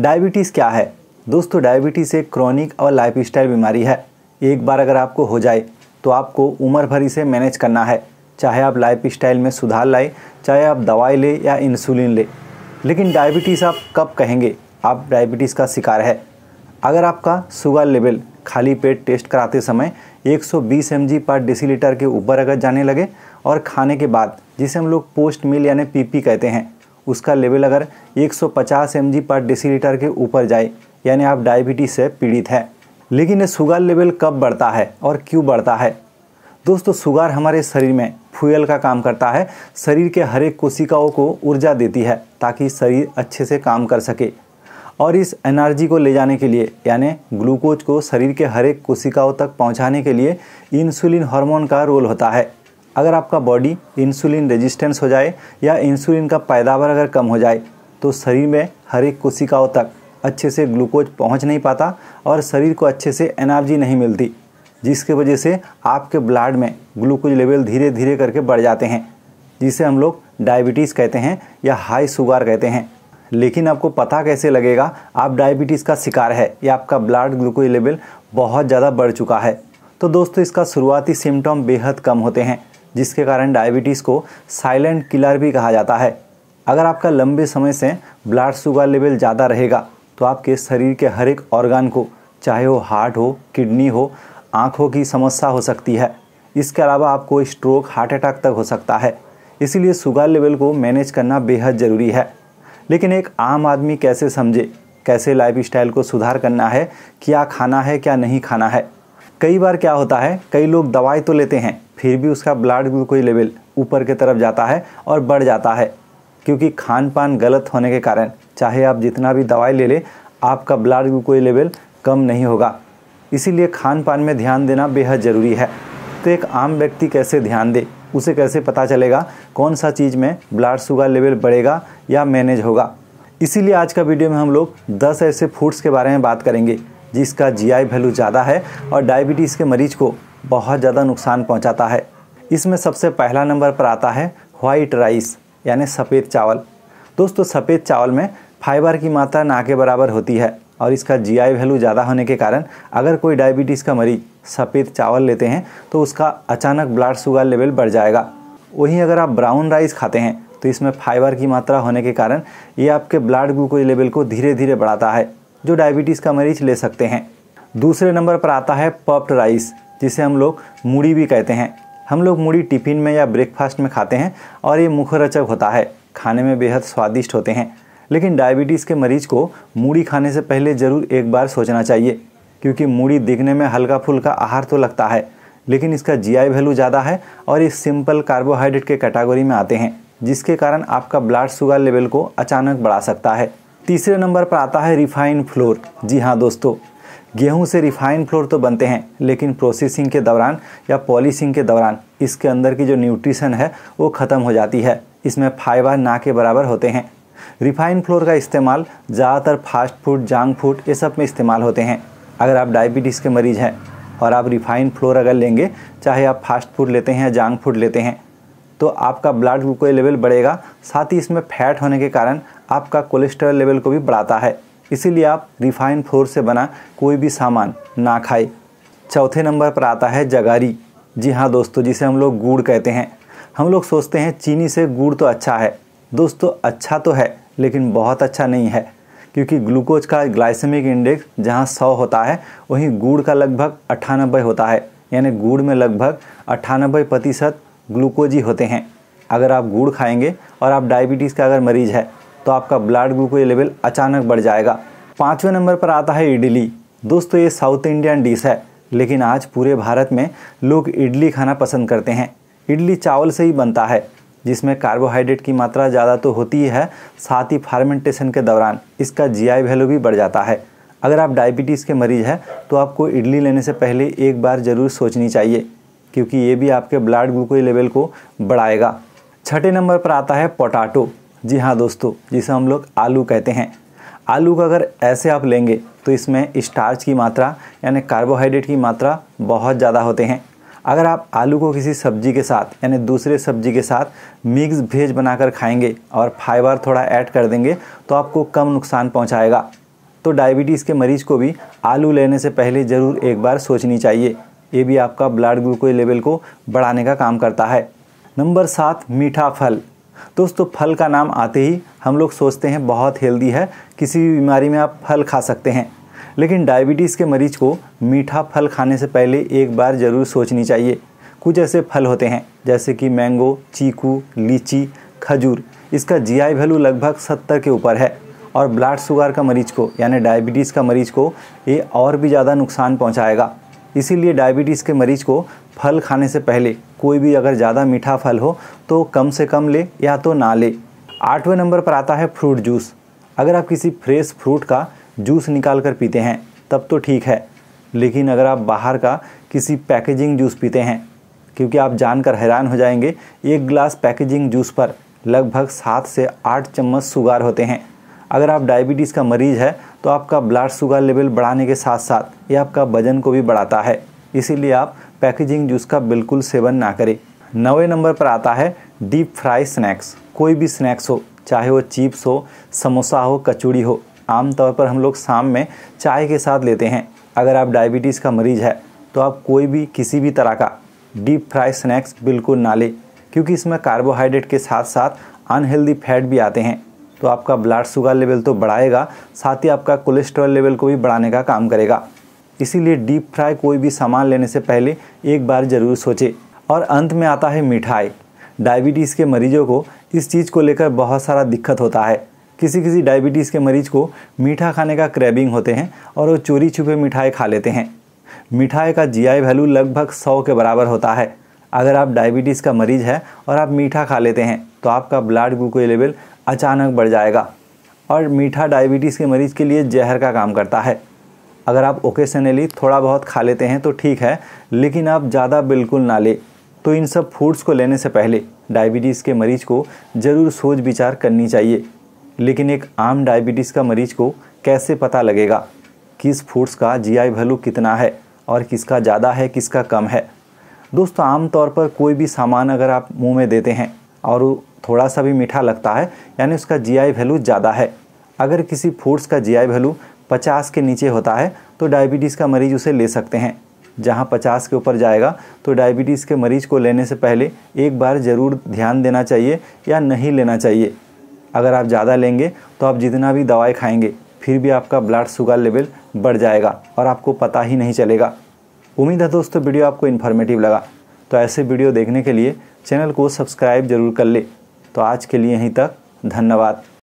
Diabetes क्या है दोस्तों डायबिटीज़ एक क्रॉनिक और लाइफस्टाइल बीमारी है एक बार अगर आपको हो जाए तो आपको उम्र भर इसे मैनेज करना है चाहे आप लाइफ स्टाइल में सुधार लाए चाहे आप दवाई लें या इंसुलिन ले। लेकिन डायबिटीज़ आप कब कहेंगे आप डायबिटीज़ का शिकार है अगर आपका शुगर लेवल खाली पेट टेस्ट कराते समय 120 बीस पर डेसीलीटर के ऊपर अगर जाने लगे और खाने के बाद जिसे हम लोग पोस्ट मील यानी पीपी कहते हैं उसका लेवल अगर 150 जी पर डेसीलीटर के ऊपर जाए यानी आप डायबिटीज से पीड़ित हैं लेकिन ये शुगर लेवल कब बढ़ता है और क्यों बढ़ता है दोस्तों शुगर हमारे शरीर में फ्यूल का काम करता है शरीर के हर एक कोशिकाओं को ऊर्जा देती है ताकि शरीर अच्छे से काम कर सके और इस एनर्जी को ले जाने के लिए यानी ग्लूकोज को शरीर के हर एक कोशिकाओं तक पहुंचाने के लिए इंसुलिन हार्मोन का रोल होता है अगर आपका बॉडी इंसुलिन रेजिस्टेंस हो जाए या इंसुलिन का पैदावार अगर कम हो जाए तो शरीर में हर एक कोशिकाओं तक अच्छे से ग्लूकोज पहुंच नहीं पाता और शरीर को अच्छे से एनर्जी नहीं मिलती जिसके वजह से आपके ब्लड में ग्लूकोज लेवल धीरे धीरे करके बढ़ जाते हैं जिसे हम लोग डायबिटीज़ कहते हैं या हाई शुगर कहते हैं लेकिन आपको पता कैसे लगेगा आप डायबिटीज़ का शिकार है या आपका ब्लड ग्लूकोज लेवल बहुत ज़्यादा बढ़ चुका है तो दोस्तों इसका शुरुआती सिम्टम बेहद कम होते हैं जिसके कारण डायबिटीज़ को साइलेंट किलर भी कहा जाता है अगर आपका लंबे समय से ब्लड शुगर लेवल ज़्यादा रहेगा तो आपके शरीर के हर एक ऑर्गान को चाहे वो हार्ट हो किडनी हो आँखों की समस्या हो सकती है इसके अलावा आपको स्ट्रोक हार्ट अटैक तक हो सकता है इसीलिए शुगर लेवल को मैनेज करना बेहद ज़रूरी है लेकिन एक आम आदमी कैसे समझे कैसे लाइफस्टाइल को सुधार करना है क्या खाना है क्या नहीं खाना है कई बार क्या होता है कई लोग दवाई तो लेते हैं फिर भी उसका ब्लड ग्लूकोज लेवल ऊपर की तरफ जाता है और बढ़ जाता है क्योंकि खान पान गलत होने के कारण चाहे आप जितना भी दवाई ले लें आपका ब्लड ग्लूकोज लेवल कम नहीं होगा इसीलिए खान पान में ध्यान देना बेहद ज़रूरी है तो एक आम व्यक्ति कैसे ध्यान दे उसे कैसे पता चलेगा कौन सा चीज़ में ब्लड शुगर लेवल बढ़ेगा या मैनेज होगा इसीलिए आज का वीडियो में हम लोग 10 ऐसे फूड्स के बारे में बात करेंगे जिसका जीआई वैल्यू ज़्यादा है और डायबिटीज़ के मरीज को बहुत ज़्यादा नुकसान पहुंचाता है इसमें सबसे पहला नंबर पर आता है वाइट राइस यानी सफ़ेद चावल दोस्तों सफ़ेद चावल में फाइबर की मात्रा ना के बराबर होती है और इसका जीआई वैल्यू ज़्यादा होने के कारण अगर कोई डायबिटीज़ का मरीज सफ़ेद चावल लेते हैं तो उसका अचानक ब्लड शुगर लेवल बढ़ जाएगा वहीं अगर आप ब्राउन राइस खाते हैं तो इसमें फाइबर की मात्रा होने के कारण ये आपके ब्लड ग्लूकोज लेवल को धीरे धीरे बढ़ाता है जो डायबिटीज़ का मरीज ले सकते हैं दूसरे नंबर पर आता है पफ्ड राइस जिसे हम लोग मूढ़ी भी कहते हैं हम लोग मूढ़ी टिफ़िन में या ब्रेकफास्ट में खाते हैं और ये मुखरचक होता है खाने में बेहद स्वादिष्ट होते हैं लेकिन डायबिटीज़ के मरीज़ को मूढ़ी खाने से पहले ज़रूर एक बार सोचना चाहिए क्योंकि मूढ़ी दिखने में हल्का फुल्का आहार तो लगता है लेकिन इसका जी आई वैल्यू ज़्यादा है और ये सिंपल कार्बोहाइड्रेट के कैटेगरी में आते हैं जिसके कारण आपका ब्लड शुगर लेवल को अचानक बढ़ा सकता है तीसरे नंबर पर आता है रिफाइंड फ्लोर जी हाँ दोस्तों गेहूं से रिफाइन फ्लोर तो बनते हैं लेकिन प्रोसेसिंग के दौरान या पॉलिशिंग के दौरान इसके अंदर की जो न्यूट्रिशन है वो ख़त्म हो जाती है इसमें फाइबर ना के बराबर होते हैं रिफाइन फ्लोर का इस्तेमाल ज़्यादातर फास्ट फूड जंक फूड ये सब में इस्तेमाल होते हैं अगर आप डायबिटीज़ के मरीज़ हैं और आप रिफाइन फ्लोर अगर लेंगे चाहे आप फास्ट फूड लेते हैं या जंक फूड लेते हैं तो आपका ब्लड ग्लूकोज लेवल बढ़ेगा साथ ही इसमें फैट होने के कारण आपका कोलेस्ट्रॉल लेवल को भी बढ़ाता है इसीलिए आप रिफाइन फ्लोर से बना कोई भी सामान ना खाए चौथे नंबर पर आता है जगारी जी हाँ दोस्तों जिसे हम लोग गुड़ कहते हैं हम लोग सोचते हैं चीनी से गुड़ तो अच्छा है दोस्तों अच्छा तो है लेकिन बहुत अच्छा नहीं है क्योंकि ग्लूकोज का ग्लाइसेमिक इंडेक्स जहाँ सौ होता है वहीं गुड़ का लगभग अट्ठानबे होता है यानी गुड़ में लगभग अट्ठानबे प्रतिशत ग्लूकोज ही होते हैं अगर आप गुड़ खाएंगे और आप डायबिटीज़ का अगर मरीज़ है तो आपका ब्लड ग्लूकोज लेवल अचानक बढ़ जाएगा पाँचवें नंबर पर आता है इडली दोस्तों ये साउथ इंडियन डिश है लेकिन आज पूरे भारत में लोग इडली खाना पसंद करते हैं इडली चावल से ही बनता है जिसमें कार्बोहाइड्रेट की मात्रा ज़्यादा तो होती ही है साथ ही फार्मेंटेशन के दौरान इसका जीआई वैल्यू भी बढ़ जाता है अगर आप डायबिटीज़ के मरीज़ हैं तो आपको इडली लेने से पहले एक बार ज़रूर सोचनी चाहिए क्योंकि ये भी आपके ब्लड ग्लूकोज लेवल को बढ़ाएगा छठे नंबर पर आता है पोटाटो जी हाँ दोस्तों जिसे हम लोग आलू कहते हैं आलू का अगर ऐसे आप लेंगे तो इसमें स्टार्च की मात्रा यानी कार्बोहाइड्रेट की मात्रा बहुत ज़्यादा होते हैं अगर आप आलू को किसी सब्जी के साथ यानी दूसरे सब्जी के साथ मिक्स भेज बनाकर खाएंगे और फाइबर थोड़ा ऐड कर देंगे तो आपको कम नुकसान पहुंचाएगा तो डायबिटीज़ के मरीज़ को भी आलू लेने से पहले ज़रूर एक बार सोचनी चाहिए ये भी आपका ब्लड ग्लूकोज लेवल को बढ़ाने का काम करता है नंबर सात मीठा फल दोस्तों फल का नाम आते ही हम लोग सोचते हैं बहुत हेल्दी है किसी भी बीमारी में आप फल खा सकते हैं लेकिन डायबिटीज़ के मरीज को मीठा फल खाने से पहले एक बार ज़रूर सोचनी चाहिए कुछ ऐसे फल होते हैं जैसे कि मैंगो चीकू लीची खजूर इसका जी आई वैल्यू लगभग सत्तर के ऊपर है और ब्लड शुगर का मरीज को यानी डायबिटीज़ का मरीज को ये और भी ज़्यादा नुकसान पहुँचाएगा इसीलिए डायबिटीज़ के मरीज को फल खाने से पहले कोई भी अगर ज़्यादा मीठा फल हो तो कम से कम ले या तो ना ले आठवें नंबर पर आता है फ्रूट जूस अगर आप किसी फ्रेश फ्रूट का जूस निकाल कर पीते हैं तब तो ठीक है लेकिन अगर आप बाहर का किसी पैकेजिंग जूस पीते हैं क्योंकि आप जानकर हैरान हो जाएंगे एक गिलास पैकेजिंग जूस पर लगभग सात से आठ चम्मच सुगार होते हैं अगर आप डायबिटीज़ का मरीज़ है तो आपका ब्लड शुगर लेवल बढ़ाने के साथ साथ ये आपका वजन को भी बढ़ाता है इसीलिए आप पैकेजिंग जूस का बिल्कुल सेवन ना करें नवे नंबर पर आता है डीप फ्राई स्नैक्स कोई भी स्नैक्स हो चाहे वो चिप्स हो समोसा हो कचौड़ी हो आमतौर पर हम लोग शाम में चाय के साथ लेते हैं अगर आप डायबिटीज़ का मरीज़ है तो आप कोई भी किसी भी तरह का डीप फ्राई स्नैक्स बिल्कुल ना लें क्योंकि इसमें कार्बोहाइड्रेट के साथ साथ अनहेल्दी फैट भी आते हैं तो आपका ब्लड शुगर लेवल तो बढ़ाएगा साथ ही आपका कोलेस्ट्रॉल लेवल को भी बढ़ाने का काम करेगा इसीलिए डीप फ्राई कोई भी सामान लेने से पहले एक बार ज़रूर सोचें और अंत में आता है मिठाई डायबिटीज़ के मरीजों को इस चीज़ को लेकर बहुत सारा दिक्कत होता है किसी किसी डायबिटीज़ के मरीज को मीठा खाने का क्रैबिंग होते हैं और वो चोरी छुपे मिठाई खा लेते हैं मिठाई का आई वैल्यू लगभग सौ के बराबर होता है अगर आप डायबिटीज़ का मरीज है और आप मीठा खा लेते हैं तो आपका ब्लड ग्लूकोज लेवल अचानक बढ़ जाएगा और मीठा डायबिटीज़ के मरीज़ के लिए जहर का काम करता है अगर आप ओकेशनली थोड़ा बहुत खा लेते हैं तो ठीक है लेकिन आप ज़्यादा बिल्कुल ना लें तो इन सब फूड्स को लेने से पहले डायबिटीज़ के मरीज़ को ज़रूर सोच विचार करनी चाहिए लेकिन एक आम डायबिटीज़ का मरीज़ को कैसे पता लगेगा किस फूड्स का आई वैल्यू कितना है और किसका ज़्यादा है किसका कम है दोस्तों आमतौर पर कोई भी सामान अगर आप मुंह में देते हैं और थोड़ा सा भी मीठा लगता है यानी उसका जी आई वैल्यू ज़्यादा है अगर किसी फूड्स का जी आई वैल्यू पचास के नीचे होता है तो डायबिटीज़ का मरीज उसे ले सकते हैं जहाँ पचास के ऊपर जाएगा तो डायबिटीज़ के मरीज़ को लेने से पहले एक बार ज़रूर ध्यान देना चाहिए या नहीं लेना चाहिए अगर आप ज़्यादा लेंगे तो आप जितना भी दवाई खाएंगे फिर भी आपका ब्लड शुगर लेवल बढ़ जाएगा और आपको पता ही नहीं चलेगा उम्मीद है दोस्तों वीडियो आपको इन्फॉर्मेटिव लगा तो ऐसे वीडियो देखने के लिए चैनल को सब्सक्राइब जरूर कर ले तो आज के लिए यहीं तक धन्यवाद